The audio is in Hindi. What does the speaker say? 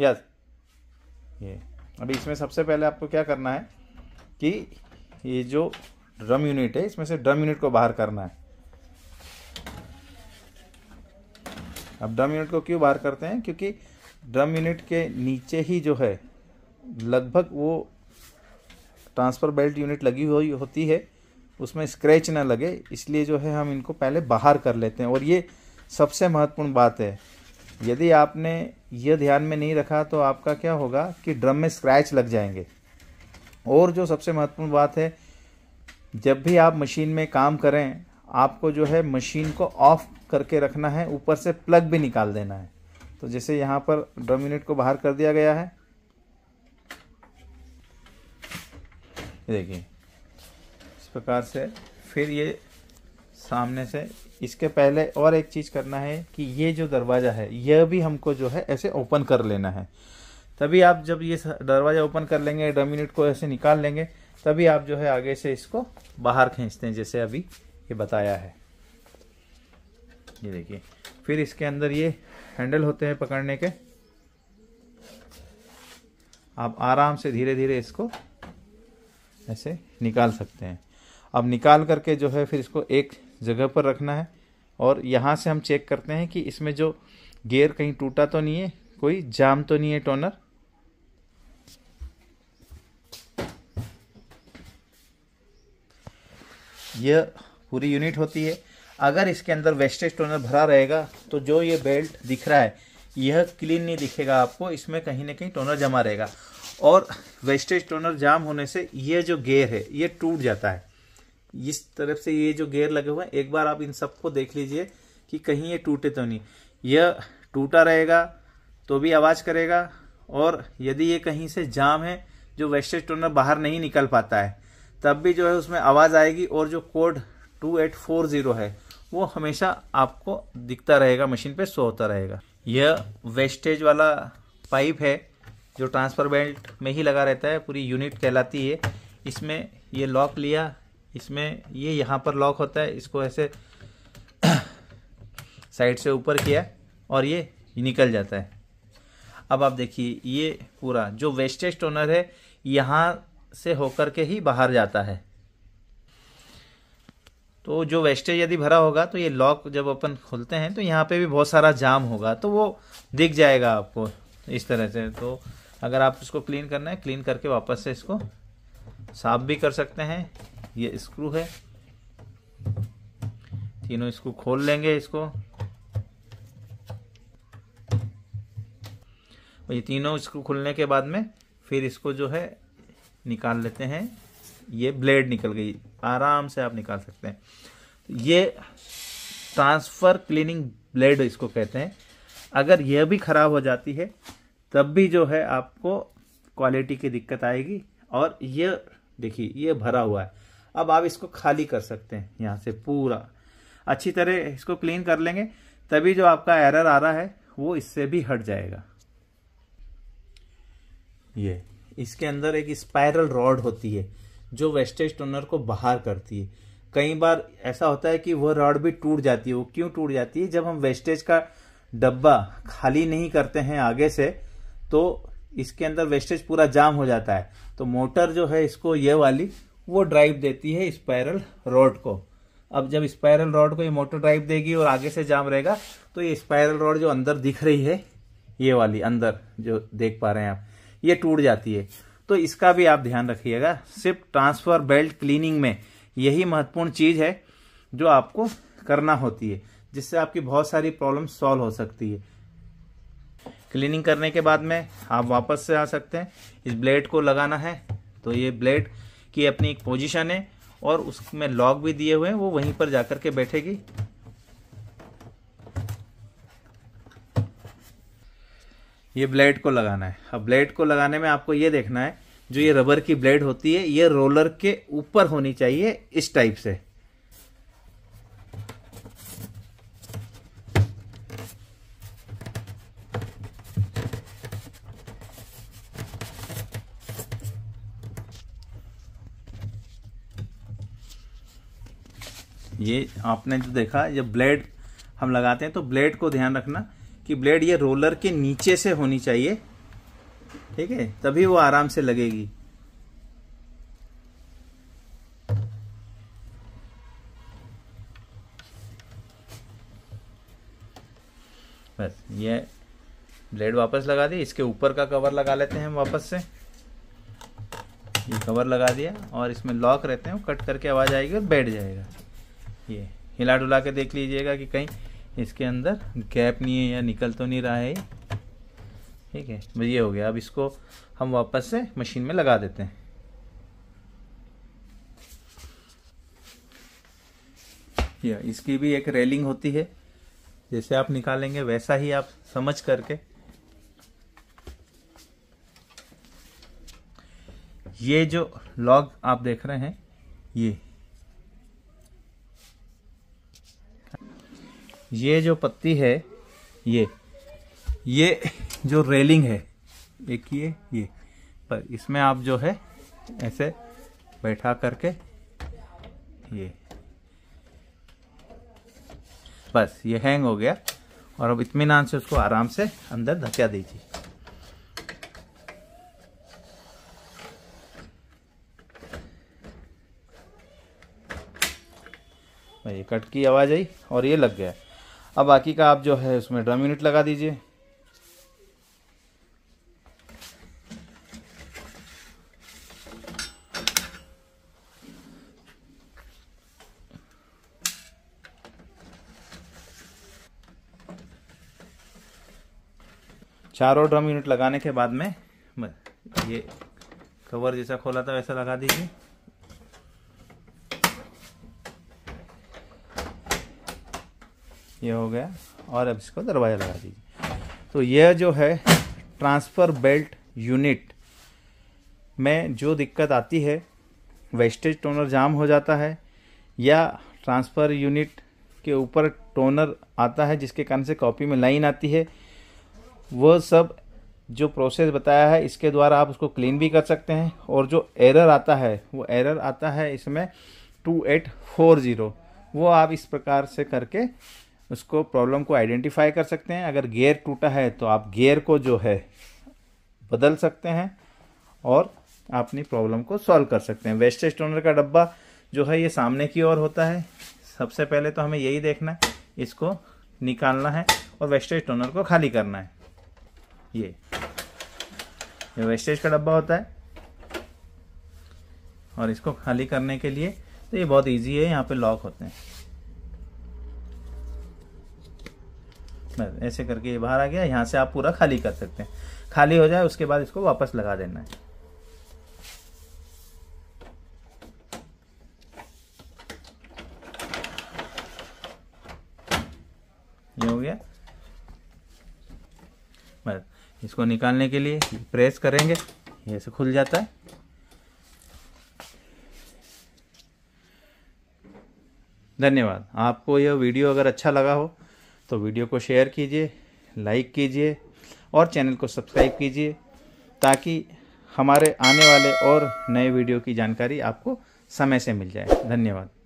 यस ये अभी इसमें सबसे पहले आपको क्या करना है कि ये जो ड्रम यूनिट है इसमें से ड्रम यूनिट को बाहर करना है अब ड्रम यूनिट को क्यों बाहर करते हैं क्योंकि ड्रम यूनिट के नीचे ही जो है लगभग वो ट्रांसफ़र बेल्ट यूनिट लगी हुई होती है उसमें स्क्रैच ना लगे इसलिए जो है हम इनको पहले बाहर कर लेते हैं और ये सबसे महत्वपूर्ण बात है यदि आपने यह ध्यान में नहीं रखा तो आपका क्या होगा कि ड्रम में स्क्रैच लग जाएंगे और जो सबसे महत्वपूर्ण बात है जब भी आप मशीन में काम करें आपको जो है मशीन को ऑफ करके रखना है ऊपर से प्लग भी निकाल देना है तो जैसे यहाँ पर ड्रम यूनिट को बाहर कर दिया गया है देखिए इस प्रकार से फिर ये सामने से इसके पहले और एक चीज़ करना है कि ये जो दरवाज़ा है यह भी हमको जो है ऐसे ओपन कर लेना है तभी आप जब ये दरवाज़ा ओपन कर लेंगे डोमिनेट को ऐसे निकाल लेंगे तभी आप जो है आगे से इसको बाहर खींचते हैं जैसे अभी ये बताया है ये देखिए फिर इसके अंदर ये हैंडल होते हैं पकड़ने के आप आराम से धीरे धीरे इसको ऐसे निकाल सकते हैं अब निकाल करके जो है फिर इसको एक जगह पर रखना है और यहाँ से हम चेक करते हैं कि इसमें जो गेयर कहीं टूटा तो नहीं है कोई जाम तो नहीं है टोनर यह पूरी यूनिट होती है अगर इसके अंदर वेस्टेज टोनर भरा रहेगा तो जो ये बेल्ट दिख रहा है यह क्लीन नहीं दिखेगा आपको इसमें कहीं ना कहीं टोनर जमा रहेगा और वेस्टेज टोनर जाम होने से यह जो गेयर है यह टूट जाता है इस तरफ से ये जो गेयर लगे हुए हैं एक बार आप इन सबको देख लीजिए कि कहीं ये टूटे तो नहीं यह टूटा रहेगा तो भी आवाज़ करेगा और यदि ये कहीं से जाम है जो वेस्टेज टोनर बाहर नहीं निकल पाता है तब भी जो है उसमें आवाज़ आएगी और जो code two eight four zero है वो हमेशा आपको दिखता रहेगा मशीन पे शो होता रहेगा यह वेस्टेज वाला पाइप है जो ट्रांसफर बेल्ट में ही लगा रहता है पूरी यूनिट कहलाती है इसमें ये लॉक लिया इसमें ये यहाँ पर लॉक होता है इसको ऐसे साइड से ऊपर किया और ये निकल जाता है अब आप देखिए ये पूरा जो वेस्टेज टोनर है यहाँ से होकर के ही बाहर जाता है तो जो वेस्टेज यदि भरा होगा तो ये लॉक जब अपन खोलते हैं तो यहाँ पे भी बहुत सारा जाम होगा तो वो दिख जाएगा आपको इस तरह से तो अगर आप इसको क्लीन करना है क्लीन करके वापस से इसको साफ भी कर सकते हैं ये स्क्रू है तीनों इसको खोल लेंगे इसको ये तीनों इसको खुलने के बाद में फिर इसको जो है निकाल लेते हैं ये ब्लेड निकल गई आराम से आप निकाल सकते हैं तो ये ट्रांसफ़र क्लीनिंग ब्लेड इसको कहते हैं अगर यह भी ख़राब हो जाती है तब भी जो है आपको क्वालिटी की दिक्कत आएगी और ये देखिए ये भरा हुआ है अब आप इसको खाली कर सकते हैं यहाँ से पूरा अच्छी तरह इसको क्लीन कर लेंगे तभी जो आपका एरर आ रहा है वो इससे भी हट जाएगा ये इसके अंदर एक स्पायरल रॉड होती है जो वेस्टेज टोनर को बाहर करती है कई बार ऐसा होता है कि वह रॉड भी टूट जाती है वो क्यों टूट जाती है जब हम वेस्टेज का डब्बा खाली नहीं करते हैं आगे से तो इसके अंदर वेस्टेज पूरा जाम हो जाता है तो मोटर जो है इसको ये वाली वो ड्राइव देती है स्पायरल रॉड को अब जब स्पायरल रॉड को ये मोटर ड्राइव देगी और आगे से जाम रहेगा तो ये स्पायरल रॉड जो अंदर दिख रही है ये वाली अंदर जो देख पा रहे हैं आप ये टूट जाती है तो इसका भी आप ध्यान रखिएगा सिर्फ ट्रांसफर बेल्ट क्लीनिंग में यही महत्वपूर्ण चीज़ है जो आपको करना होती है जिससे आपकी बहुत सारी प्रॉब्लम सॉल्व हो सकती है क्लीनिंग करने के बाद में आप वापस से आ सकते हैं इस ब्लेड को लगाना है तो ये ब्लेड की अपनी एक पोजिशन है और उसमें लॉक भी दिए हुए हैं वो वहीं पर जाकर के बैठेगी ये ब्लेड को लगाना है अब ब्लेड को लगाने में आपको ये देखना है जो ये रबर की ब्लेड होती है ये रोलर के ऊपर होनी चाहिए इस टाइप से ये आपने जो देखा ये ब्लेड हम लगाते हैं तो ब्लेड को ध्यान रखना कि ब्लेड ये रोलर के नीचे से होनी चाहिए ठीक है तभी वो आराम से लगेगी बस ये ब्लेड वापस लगा दी इसके ऊपर का कवर लगा लेते हैं हम वापस से ये कवर लगा दिया और इसमें लॉक रहते हैं कट करके आवाज़ आएगी और बैठ जाएगा ये हिला डुला के देख लीजिएगा कि कहीं इसके अंदर गैप नहीं है या निकल तो नहीं रहा है ठीक है बस ये हो गया अब इसको हम वापस से मशीन में लगा देते हैं या इसकी भी एक रेलिंग होती है जैसे आप निकालेंगे वैसा ही आप समझ करके ये जो लॉग आप देख रहे हैं ये ये जो पत्ती है ये ये जो रेलिंग है देखिए ये पर इसमें आप जो है ऐसे बैठा करके ये बस ये हैंग हो गया और अब इतमान से उसको आराम से अंदर धक्का दीजिए ये कट की आवाज़ आई और ये लग गया अब बाकी का आप जो है उसमें ड्रम यूनिट लगा दीजिए चारों ड्रम यूनिट लगाने के बाद में ये कवर जैसा खोला था वैसा लगा दीजिए ये हो गया और अब इसको दरवाज़ा लगा दीजिए तो यह जो है ट्रांसफ़र बेल्ट यूनिट में जो दिक्कत आती है वेस्टेज टोनर जाम हो जाता है या ट्रांसफ़र यूनिट के ऊपर टोनर आता है जिसके कारण से कॉपी में लाइन आती है वह सब जो प्रोसेस बताया है इसके द्वारा आप उसको क्लीन भी कर सकते हैं और जो एरर आता है वो एरर आता है इसमें टू एट फोर ज़ीरो वो आप इस प्रकार से करके उसको प्रॉब्लम को आइडेंटिफाई कर सकते हैं अगर गेयर टूटा है तो आप गेयर को जो है बदल सकते हैं और अपनी प्रॉब्लम को सॉल्व कर सकते हैं वेस्टेज टोनर का डब्बा जो है ये सामने की ओर होता है सबसे पहले तो हमें यही देखना है इसको निकालना है और वेस्टेज टोनर को खाली करना है ये ये वेस्टेज का डब्बा होता है और इसको खाली करने के लिए तो ये बहुत इजी है यहाँ पे लॉक होते हैं बस ऐसे करके ये बाहर आ गया यहाँ से आप पूरा खाली कर सकते हैं खाली हो जाए उसके बाद इसको वापस लगा देना है ये हो गया बस इसको निकालने के लिए प्रेस करेंगे ये से खुल जाता है धन्यवाद आपको यह वीडियो अगर अच्छा लगा हो तो वीडियो को शेयर कीजिए लाइक कीजिए और चैनल को सब्सक्राइब कीजिए ताकि हमारे आने वाले और नए वीडियो की जानकारी आपको समय से मिल जाए धन्यवाद